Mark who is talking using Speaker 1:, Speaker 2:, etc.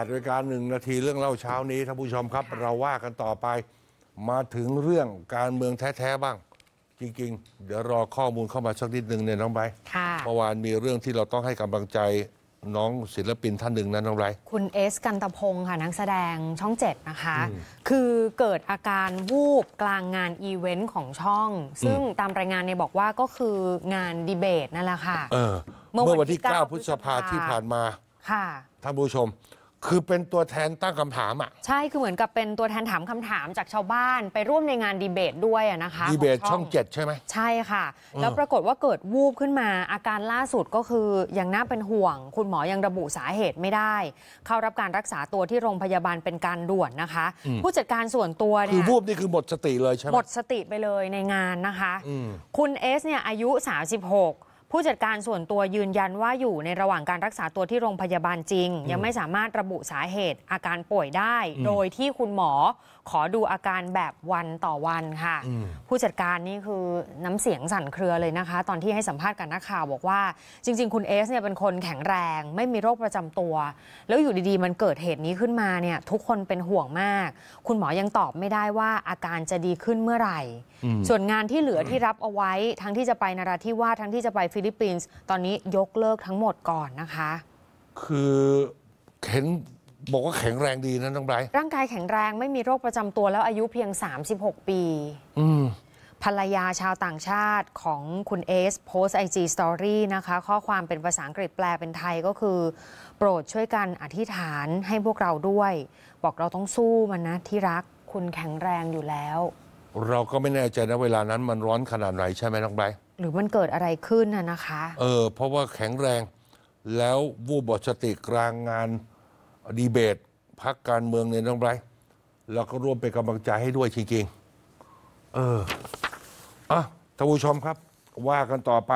Speaker 1: 8นากาหนึ่งนาทีเรื่องเล่าเช้านี้ ท่านผู้ชมครับ เราว่ากันต่อไปมาถึงเรื่องการเมืองแท้ ๆ บ้าง จริง ๆ เดี๋ยวรอข้อมูลเข้ามาสักนิดหนึ่งเนี่ยน้องไบค่ะ เมื่อวานมีเรื่องที่เราต้องให้กำลังใจน้องศิลปินท่านหนึ่งนั้นน้องไบร
Speaker 2: คุณเอสกันตพงค์ค่ะนักแสดงช่องเจ็ดนะคะ คือเกิดอาการวูบกลางงานอีเวนต์ของช่อง ซึ่งตามรายงานเนี่ยบอกว่าก็คืองานดีเบตนั่นแหละค่ะเอ
Speaker 1: อเมื่อวันที่ 9พฤษภาที่ผ่านมาค่ะท่านผู้ชมคือเป็นตัวแทนตั้งคำถามอ่ะ
Speaker 2: ใช่ คือเหมือนกับเป็นตัวแทนถามคำถามจากชาวบ้าน ไปร่วมในงานดีเบตด้วยนะคะดีเบตช่องเจ็ดใช่ไหมใช่ค่ะ แล้วปรากฏว่าเกิดวูบขึ้นมาอาการล่าสุดก็คือยังน่าเป็นห่วง คุณหมอยังระบุสาเหตุไม่ได้ เข้ารับการรักษาตัวที่โรงพยาบาลเป็นการด่วนนะคะ ผู้จัดการส่วนตัวเนี่ยคือวูบ
Speaker 1: นี่คือหมดสติเลยใช่ไหมหมด
Speaker 2: สติไปเลยในงานนะคะ คุณเอสเนี่ยอายุ 36ผู้จัดการส่วนตัวยืนยันว่าอยู่ในระหว่างการรักษาตัวที่โรงพยาบาลจริง ยังไม่สามารถระบุสาเหตุอาการป่วยได้ โดยที่คุณหมอขอดูอาการแบบวันต่อวันค่ะ ผู้จัดการนี่คือน้ำเสียงสั่นเครือเลยนะคะ ตอนที่ให้สัมภาษณ์กับนักข่าวบอกว่าจริงๆ คุณเอสเนี่ยเป็นคนแข็งแรง ไม่มีโรคประจำตัว แล้วอยู่ดีๆ มันเกิดเหตุนี้ขึ้นมาเนี่ยทุกคนเป็นห่วงมาก คุณหมอยังตอบไม่ได้ว่าอาการจะดีขึ้นเมื่อไหร่ ส่วนงานที่เหลือที่รับเอาไว้ทั้งที่จะไปนราธิวาสทั้งที่จะไปฟิลิปปินส์ตอนนี้ยกเลิกทั้งหมดก่อนนะคะ
Speaker 1: คือเห็นบอกว่าแข็งแรงดีนะน้องไบร์
Speaker 2: ร่างกายแข็งแรงไม่มีโรคประจำตัวแล้วอายุเพียง 36 ปี อืมภรรยาชาวต่างชาติของคุณเอสโพสไอจีสตอรี่นะคะข้อความเป็นภาษาอังกฤษแปลเป็นไทยก็คือ โปรดช่วยกันอธิษฐานให้พวกเราด้วย บอกเราต้องสู้มันนะที่รักคุณแข็งแรงอยู่แล้ว
Speaker 1: เราก็ไม่แน่ใจนะเวลานั้นมันร้อนขนาดไหนใช่ไหมน้องไบร์
Speaker 2: หรือมันเกิดอะไรขึ้นน่ะนะคะ
Speaker 1: เออ เพราะว่าแข็งแรงแล้ววูบบอสติกลางงานดีเบต พักการเมืองเนี่ยน้องไบรแล้วก็ร่วมเป็นกำลังใจให้ด้วยจริง ๆ เออ อ่ะท่านผู้ชมครับว่ากันต่อไป